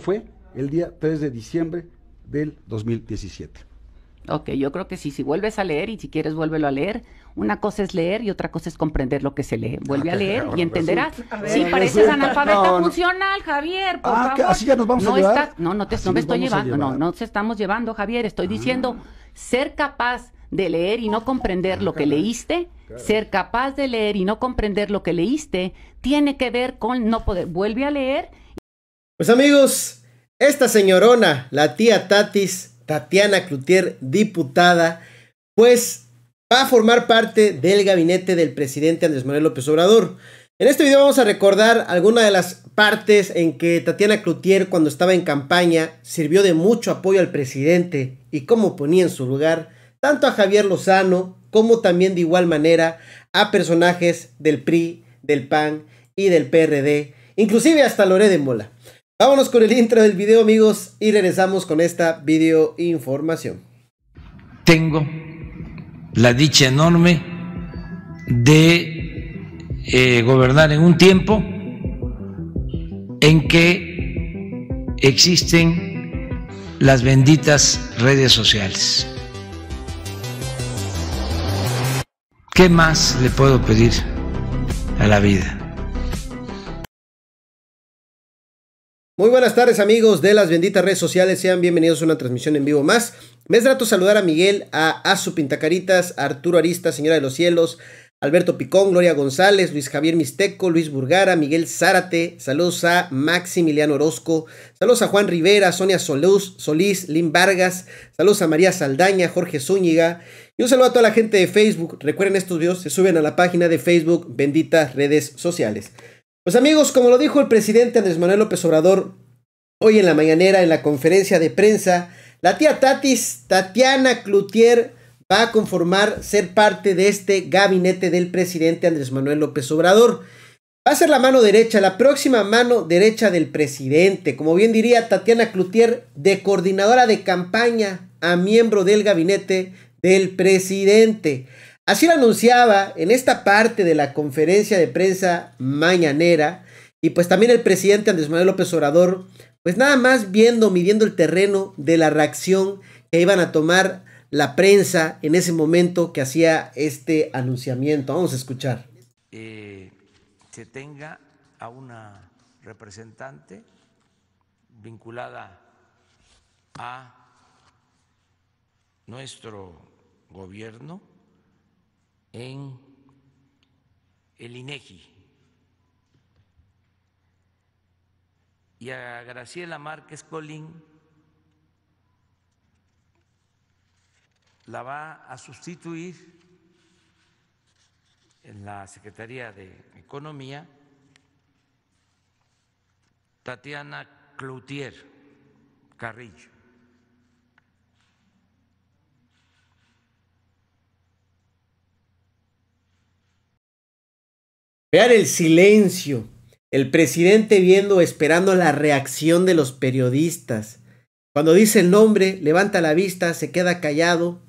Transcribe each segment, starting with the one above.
fue el día 3 de diciembre del 2017. Ok, yo creo que sí, si vuelves a leer y si quieres vuélvelo a leer, una cosa es leer y otra cosa es comprender lo que se lee. Vuelve a ah, leer y entenderás. sí, pareces analfabeta funcional, Javier, por ah, así ya nos vamos a llevar. no, no, te, no me estoy llevando, no, no se estamos llevando, Javier. Estoy ah. diciendo ser capaz de leer y no comprender lo que leíste, ser capaz de leer y no comprender lo que leíste, tiene que ver con no poder. Vuelve a leer pues amigos, esta señorona, la tía Tatis, Tatiana Cloutier, diputada, pues va a formar parte del gabinete del presidente Andrés Manuel López Obrador. En este video vamos a recordar algunas de las partes en que Tatiana Cloutier cuando estaba en campaña sirvió de mucho apoyo al presidente y cómo ponía en su lugar tanto a Javier Lozano como también de igual manera a personajes del PRI, del PAN y del PRD, inclusive hasta Loré de Mola. Vámonos con el intro del video, amigos, y regresamos con esta video información. Tengo la dicha enorme de eh, gobernar en un tiempo en que existen las benditas redes sociales. ¿Qué más le puedo pedir a la vida? Muy buenas tardes amigos de las benditas redes sociales, sean bienvenidos a una transmisión en vivo más. Me es grato saludar a Miguel, a Azu Pintacaritas, Arturo Arista, Señora de los Cielos, Alberto Picón, Gloria González, Luis Javier Misteco, Luis Burgara, Miguel Zárate, saludos a Maximiliano Orozco, saludos a Juan Rivera, Sonia Solís, Lin Vargas, saludos a María Saldaña, Jorge Zúñiga y un saludo a toda la gente de Facebook. Recuerden estos videos, se suben a la página de Facebook Benditas Redes Sociales. Pues amigos, como lo dijo el presidente Andrés Manuel López Obrador hoy en la mañanera en la conferencia de prensa, la tía Tatis, Tatiana Cloutier, va a conformar ser parte de este gabinete del presidente Andrés Manuel López Obrador. Va a ser la mano derecha, la próxima mano derecha del presidente. Como bien diría Tatiana Cloutier, de coordinadora de campaña a miembro del gabinete del presidente. Así lo anunciaba en esta parte de la conferencia de prensa mañanera y pues también el presidente Andrés Manuel López Obrador, pues nada más viendo, midiendo el terreno de la reacción que iban a tomar la prensa en ese momento que hacía este anunciamiento. Vamos a escuchar. Eh, se tenga a una representante vinculada a nuestro gobierno en el INEGI. Y a Graciela Márquez Colín la va a sustituir en la Secretaría de Economía Tatiana Cloutier Carrillo. Vean el silencio. El presidente viendo, esperando la reacción de los periodistas. Cuando dice el nombre, levanta la vista, se queda callado.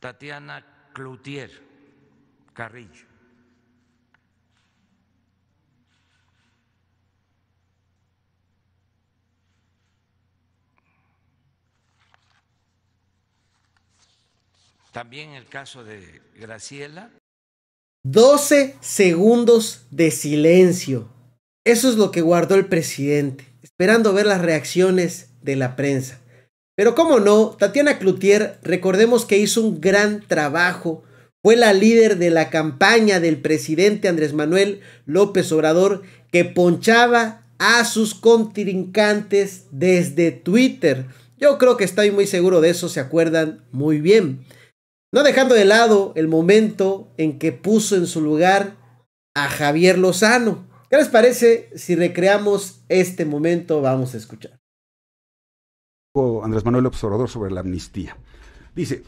Tatiana Cloutier Carrillo. También el caso de Graciela 12 segundos de silencio. Eso es lo que guardó el presidente, esperando ver las reacciones de la prensa. Pero como no, Tatiana Cloutier, recordemos que hizo un gran trabajo, fue la líder de la campaña del presidente Andrés Manuel López Obrador, que ponchaba a sus contrincantes desde Twitter. Yo creo que estoy muy seguro de eso, se acuerdan muy bien. No dejando de lado el momento en que puso en su lugar a Javier Lozano. ¿Qué les parece si recreamos este momento? Vamos a escuchar. Andrés Manuel Observador sobre la amnistía. Dice,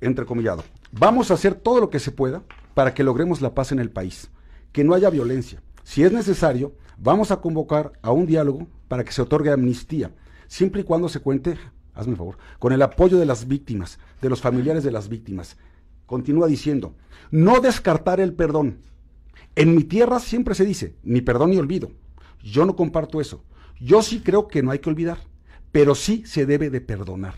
entrecomillado, vamos a hacer todo lo que se pueda para que logremos la paz en el país, que no haya violencia. Si es necesario, vamos a convocar a un diálogo para que se otorgue amnistía, siempre y cuando se cuente hazme un favor, con el apoyo de las víctimas, de los familiares de las víctimas. Continúa diciendo, no descartar el perdón. En mi tierra siempre se dice, ni perdón ni olvido. Yo no comparto eso. Yo sí creo que no hay que olvidar, pero sí se debe de perdonar,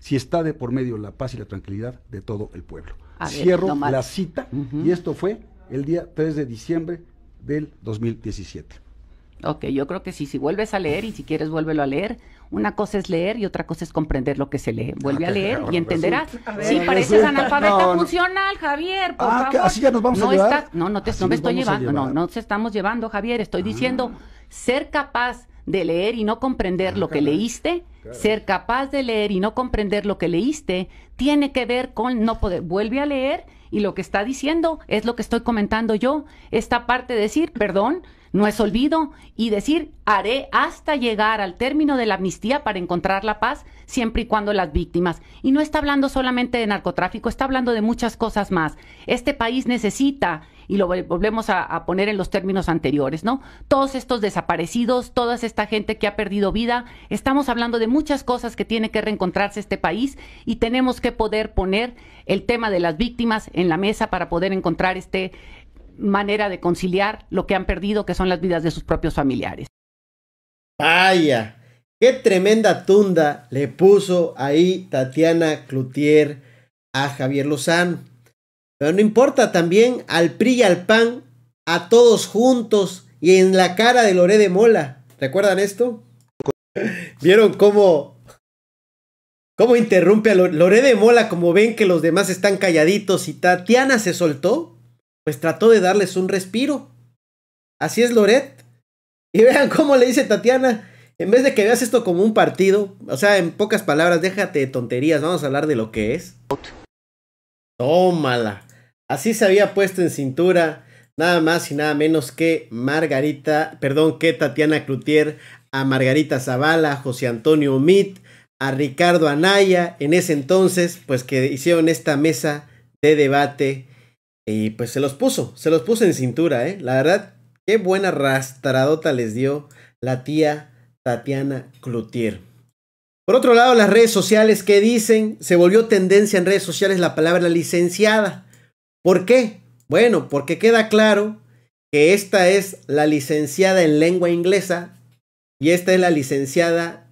si está de por medio la paz y la tranquilidad de todo el pueblo. Cierro la cita y esto fue el día 3 de diciembre del 2017. Ok, yo creo que sí, si vuelves a leer y si quieres vuélvelo a leer, una cosa es leer y otra cosa es comprender lo que se lee. Ah, vuelve a, leer y pues entenderás. sí, pareces analfabeta funcional, Javier. Por ah, favor. así ya nos vamos no a llevar. no, no te me estoy llevando. No, no estamos llevando, Javier. Estoy ah. diciendo ser capaz de leer y no comprender ah, lo que leíste, ser capaz de leer y no comprender lo que leíste, tiene que ver con no poder. Vuelve a leer y lo que está diciendo es lo que estoy comentando yo. Esta parte de decir, perdón, no es olvido y decir haré hasta llegar al término de la amnistía para encontrar la paz siempre y cuando las víctimas. Y no está hablando solamente de narcotráfico, está hablando de muchas cosas más. Este país necesita y lo volvemos a, poner en los términos anteriores, ¿no? Todos estos desaparecidos, toda esta gente que ha perdido vida, estamos hablando de muchas cosas que tiene que reencontrarse este país y tenemos que poder poner el tema de las víctimas en la mesa para poder encontrar este manera de conciliar lo que han perdido, que son las vidas de sus propios familiares. Vaya, qué tremenda tunda le puso ahí Tatiana Cloutier a Javier Lozano. Pero no importa, también al PRI y al PAN, a todos juntos y en la cara de Loré de Mola. ¿Recuerdan esto? ¿Vieron cómo, cómo interrumpe a Loré de Mola como ven que los demás están calladitos y Tatiana se soltó? pues trató de darles un respiro. Así es Loret. Y vean cómo le dice Tatiana, en vez de que veas esto como un partido, o sea, en pocas palabras, déjate de tonterías, vamos a hablar de lo que es. Tómala. Así se había puesto en cintura nada más y nada menos que Margarita, perdón, que Tatiana Cloutier, a Margarita Zavala, a José Antonio Omid, a Ricardo Anaya, en ese entonces, pues que hicieron esta mesa de debate y pues se los puso, se los puso en cintura, ¿eh? La verdad, qué buena rastradota les dio la tía Tatiana Cloutier. Por otro lado, las redes sociales, que dicen? Se volvió tendencia en redes sociales la palabra licenciada. ¿Por qué? Bueno, porque queda claro que esta es la licenciada en lengua inglesa y esta es la licenciada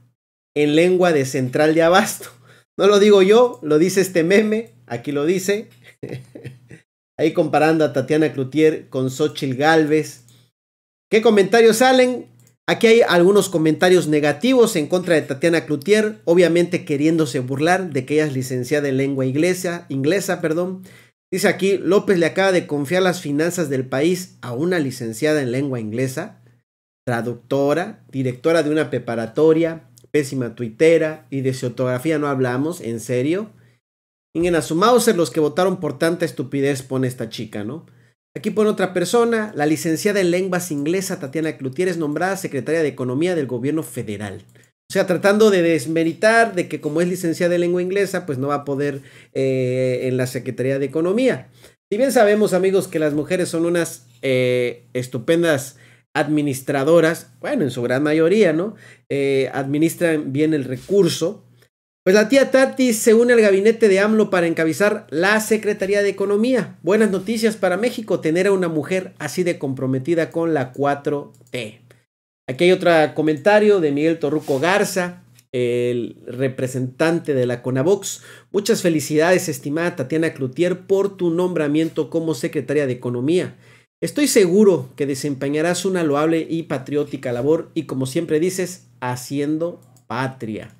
en lengua de central de abasto. No lo digo yo, lo dice este meme, aquí lo dice. Ahí comparando a Tatiana Cloutier con Xochitl Galvez. ¿Qué comentarios salen? Aquí hay algunos comentarios negativos en contra de Tatiana Cloutier, obviamente queriéndose burlar de que ella es licenciada en lengua inglesa, inglesa, perdón. Dice aquí, López le acaba de confiar las finanzas del país a una licenciada en lengua inglesa, traductora, directora de una preparatoria, pésima tuitera y de ortografía no hablamos, en serio. Ingen a su Mauser, los que votaron por tanta estupidez, pone esta chica, ¿no? Aquí pone otra persona, la licenciada en lenguas inglesa Tatiana Clutier es nombrada secretaria de Economía del Gobierno Federal. O sea, tratando de desmeritar de que como es licenciada en lengua inglesa, pues no va a poder eh, en la Secretaría de Economía. Si bien sabemos, amigos, que las mujeres son unas eh, estupendas administradoras, bueno, en su gran mayoría, ¿no? Eh, administran bien el recurso, pues la tía Tati se une al gabinete de AMLO para encabezar la Secretaría de Economía. Buenas noticias para México, tener a una mujer así de comprometida con la 4T. Aquí hay otro comentario de Miguel Torruco Garza, el representante de la CONAVOX. Muchas felicidades, estimada Tatiana Cloutier, por tu nombramiento como secretaria de Economía. Estoy seguro que desempeñarás una loable y patriótica labor y como siempre dices, haciendo patria.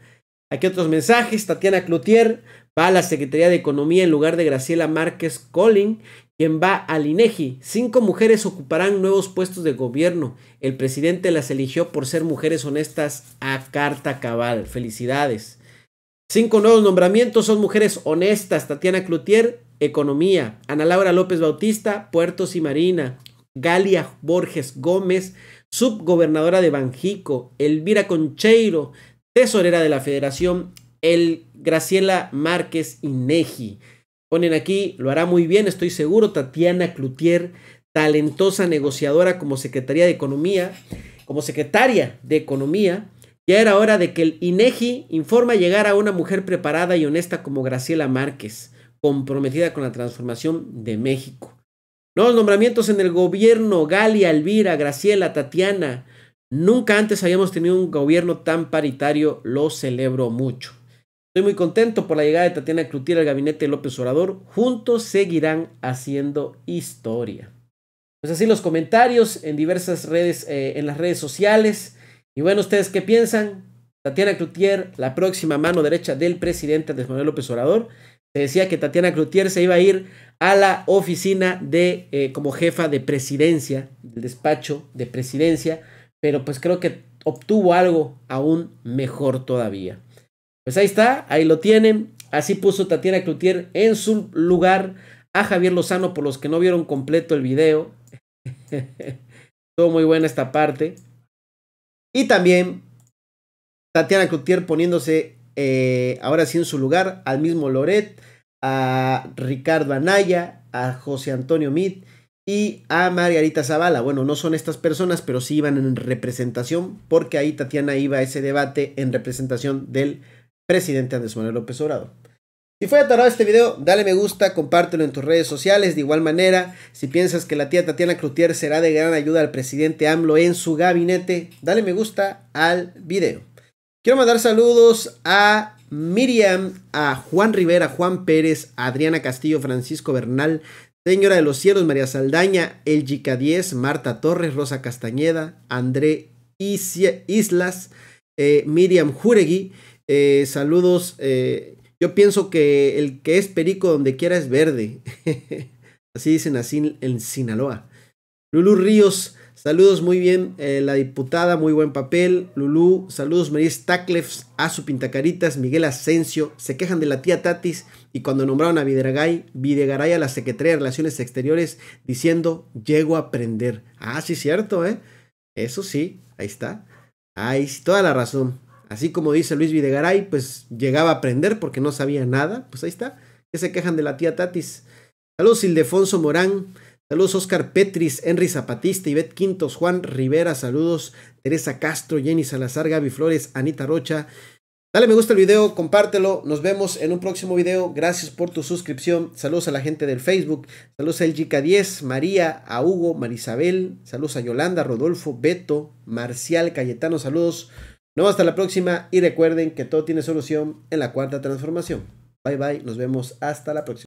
Aquí otros mensajes. Tatiana Cloutier va a la Secretaría de Economía en lugar de Graciela Márquez Colling, quien va al INEGI. Cinco mujeres ocuparán nuevos puestos de gobierno. El presidente las eligió por ser mujeres honestas a carta cabal. Felicidades. Cinco nuevos nombramientos son mujeres honestas. Tatiana Cloutier, Economía. Ana Laura López Bautista, Puertos y Marina. Galia Borges Gómez, subgobernadora de Banjico. Elvira Concheiro, tesorera de la federación, el Graciela Márquez Inegi. Ponen aquí, lo hará muy bien, estoy seguro, Tatiana Cloutier, talentosa negociadora como secretaria de Economía, como secretaria de Economía. Ya era hora de que el INEGI informa llegar a una mujer preparada y honesta como Graciela Márquez, comprometida con la transformación de México. Nuevos nombramientos en el gobierno, Gali, Elvira, Graciela, Tatiana, Nunca antes habíamos tenido un gobierno tan paritario, lo celebro mucho. Estoy muy contento por la llegada de Tatiana Crutier al gabinete de López Obrador. Juntos seguirán haciendo historia. Pues así los comentarios en diversas redes, eh, en las redes sociales. Y bueno, ¿ustedes qué piensan? Tatiana Crutier, la próxima mano derecha del presidente de Manuel López Obrador. Se decía que Tatiana Crutier se iba a ir a la oficina de eh, como jefa de presidencia, del despacho de presidencia pero pues creo que obtuvo algo aún mejor todavía. Pues ahí está, ahí lo tienen. Así puso Tatiana Cloutier en su lugar a Javier Lozano por los que no vieron completo el video. Todo muy buena esta parte. Y también Tatiana Cloutier poniéndose eh, ahora sí en su lugar al mismo Loret, a Ricardo Anaya, a José Antonio Mit y a Margarita Zavala. Bueno, no son estas personas, pero sí iban en representación, porque ahí Tatiana iba a ese debate en representación del presidente Andrés Manuel López Obrador. Si fue atorado este video, dale me gusta, compártelo en tus redes sociales. De igual manera, si piensas que la tía Tatiana Crutier será de gran ayuda al presidente AMLO en su gabinete, dale me gusta al video. Quiero mandar saludos a Miriam, a Juan Rivera, Juan Pérez, a Adriana Castillo, Francisco Bernal, Señora de los Cielos, María Saldaña, Elgica 10, Marta Torres, Rosa Castañeda, André Islas, eh, Miriam Juregui. Eh, saludos. Eh, yo pienso que el que es perico donde quiera es verde. así dicen así en Sinaloa. Lulu Ríos, Saludos, muy bien, eh, la diputada, muy buen papel. Lulú, saludos, Maris Taklefs, a su pintacaritas, Miguel Asensio. Se quejan de la tía Tatis y cuando nombraron a Videgaray, Videgaray a la Secretaría de Relaciones Exteriores diciendo, llego a aprender. Ah, sí, cierto, ¿eh? Eso sí, ahí está. Ahí sí, toda la razón. Así como dice Luis Videgaray, pues llegaba a aprender porque no sabía nada. Pues ahí está. Que se quejan de la tía Tatis. Saludos, Ildefonso Morán. Saludos Oscar Petris, Henry Zapatista, Ivette Quintos, Juan Rivera, saludos Teresa Castro, Jenny Salazar, Gaby Flores, Anita Rocha. Dale me gusta el video, compártelo, nos vemos en un próximo video, gracias por tu suscripción, saludos a la gente del Facebook, saludos a El 10, María, a Hugo, Marisabel, saludos a Yolanda, Rodolfo, Beto, Marcial, Cayetano, saludos. Nos vemos hasta la próxima y recuerden que todo tiene solución en la cuarta transformación. Bye bye, nos vemos hasta la próxima.